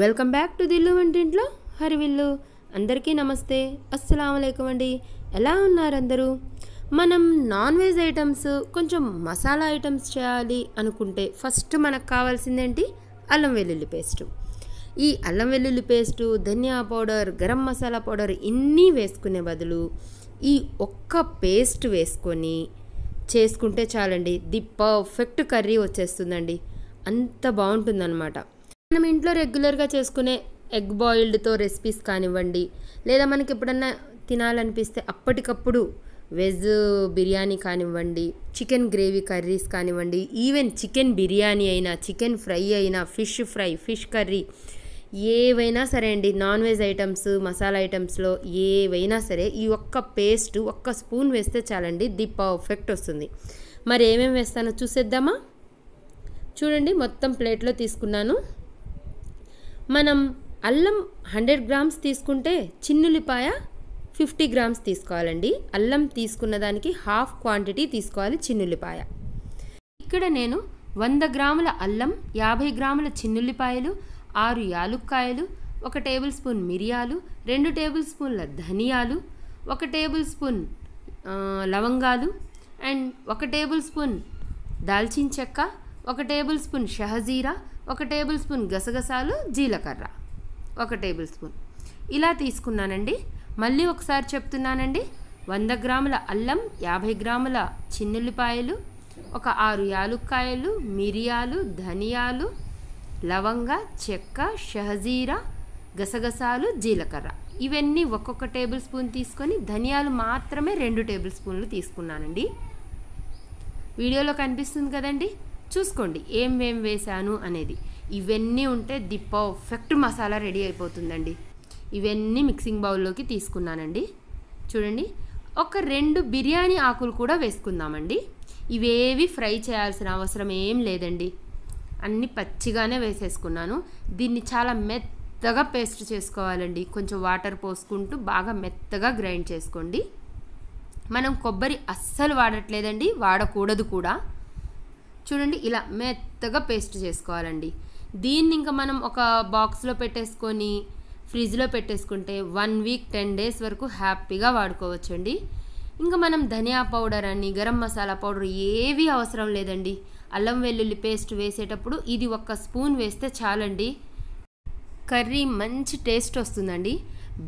welcome back to దిల్లు వంటింట్లో హరివిల్లు అందరికీ నమస్తే అస్సలం అండి ఎలా ఉన్నారు అందరూ మనం నాన్ వెజ్ ఐటమ్స్ కొంచెం మసాలా ఐటమ్స్ చేయాలి అనుకుంటే ఫస్ట్ మనకు కావాల్సిందేంటి అల్లం వెల్లుల్లి పేస్టు ఈ అల్లం వెల్లుల్లి పేస్టు ధనియా పౌడర్ గరం మసాలా పౌడర్ ఇన్ని వేసుకునే బదులు ఈ ఒక్క పేస్ట్ వేసుకొని చేసుకుంటే చాలండి ది పర్ఫెక్ట్ కర్రీ వచ్చేస్తుందండి అంత బాగుంటుందన్నమాట మనం ఇంట్లో రెగ్యులర్గా చేసుకునే ఎగ్ బాయిల్డ్తో రెసిపీస్ కానివ్వండి లేదా మనకి ఎప్పుడన్నా తినాలనిపిస్తే అప్పటికప్పుడు వెజ్ బిర్యానీ కానివ్వండి చికెన్ గ్రేవీ కర్రీస్ కానివ్వండి ఈవెన్ చికెన్ బిర్యానీ అయినా చికెన్ ఫ్రై అయినా ఫిష్ ఫ్రై ఫిష్ కర్రీ ఏవైనా సరే అండి నాన్ వెజ్ ఐటమ్స్ మసాలా ఐటమ్స్లో ఏవైనా సరే ఈ ఒక్క పేస్ట్ ఒక్క స్పూన్ వేస్తే చాలండి ది పర్ఫెక్ట్ వస్తుంది మరి ఏమేమి వేస్తానో చూసేద్దామా చూడండి మొత్తం ప్లేట్లో తీసుకున్నాను మనం అల్లం హండ్రెడ్ గ్రామ్స్ తీసుకుంటే చిన్నులిపాయ ఫిఫ్టీ గ్రామ్స్ తీసుకోవాలండి అల్లం తీసుకున్న దానికి హాఫ్ క్వాంటిటీ తీసుకోవాలి చిన్నుల్లిపాయ ఇక్కడ నేను వంద గ్రాముల అల్లం యాభై గ్రాముల చిన్నుల్లిపాయలు ఆరు యాలుక్కాయలు ఒక టేబుల్ స్పూన్ మిరియాలు రెండు టేబుల్ స్పూన్ల ధనియాలు ఒక టేబుల్ స్పూన్ లవంగాలు అండ్ ఒక టేబుల్ స్పూన్ దాల్చిన చెక్క ఒక టేబుల్ స్పూన్ షహజీరా ఒక టేబుల్ స్పూన్ గసగసాలు జీలకర్ర ఒక టేబుల్ స్పూన్ ఇలా తీసుకున్నానండి మళ్ళీ ఒకసారి చెప్తున్నానండి వంద గ్రాముల అల్లం యాభై గ్రాముల చిన్నుల్లిపాయలు ఒక ఆరు యాలుక్కాయలు మిరియాలు ధనియాలు లవంగ చెక్క షహజీరా గసగసాలు జీలకర్ర ఇవన్నీ ఒక్కొక్క టేబుల్ స్పూన్ తీసుకొని ధనియాలు మాత్రమే రెండు టేబుల్ స్పూన్లు తీసుకున్నానండి వీడియోలో కనిపిస్తుంది కదండి చూసుకోండి ఏం ఏం వేశాను అనేది ఇవన్నీ ఉంటే ది పర్ఫెక్ట్ మసాలా రెడీ అయిపోతుందండి ఇవన్నీ మిక్సింగ్ బౌల్లోకి తీసుకున్నానండి చూడండి ఒక రెండు బిర్యానీ ఆకులు కూడా వేసుకుందామండి ఇవేవి ఫ్రై చేయాల్సిన అవసరం ఏం లేదండి అన్ని పచ్చిగానే వేసేసుకున్నాను దీన్ని చాలా మెత్తగా పేస్ట్ చేసుకోవాలండి కొంచెం వాటర్ పోసుకుంటూ బాగా మెత్తగా గ్రైండ్ చేసుకోండి మనం కొబ్బరి అస్సలు వాడట్లేదండి వాడకూడదు కూడా చూడండి ఇలా మెత్తగా పేస్ట్ చేసుకోవాలండి దీన్ని ఇంకా మనం ఒక బాక్స్లో పెట్టేసుకొని ఫ్రిడ్జ్లో పెట్టేసుకుంటే వన్ వీక్ టెన్ డేస్ వరకు హ్యాపీగా వాడుకోవచ్చండి ఇంకా మనం ధనియా పౌడర్ అని గరం మసాలా పౌడర్ ఏవి అవసరం లేదండి అల్లం వెల్లుల్లి పేస్ట్ వేసేటప్పుడు ఇది ఒక్క స్పూన్ వేస్తే చాలండి కర్రీ మంచి టేస్ట్ వస్తుందండి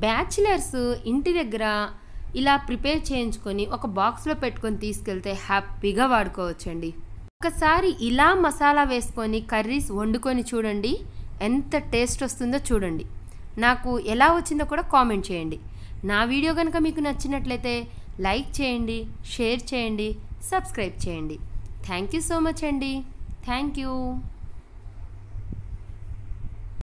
బ్యాచిలర్స్ ఇంటి దగ్గర ఇలా ప్రిపేర్ చేయించుకొని ఒక బాక్స్లో పెట్టుకొని తీసుకెళ్తే హ్యాపీగా వాడుకోవచ్చండి ఒక్కసారి ఇలా మసాలా వేసుకొని కర్రీస్ వండుకొని చూడండి ఎంత టేస్ట్ వస్తుందో చూడండి నాకు ఎలా వచ్చిందో కూడా కామెంట్ చేయండి నా వీడియో కనుక మీకు నచ్చినట్లయితే లైక్ చేయండి షేర్ చేయండి సబ్స్క్రైబ్ చేయండి థ్యాంక్ యూ సో మచ్ అండి థ్యాంక్ యూ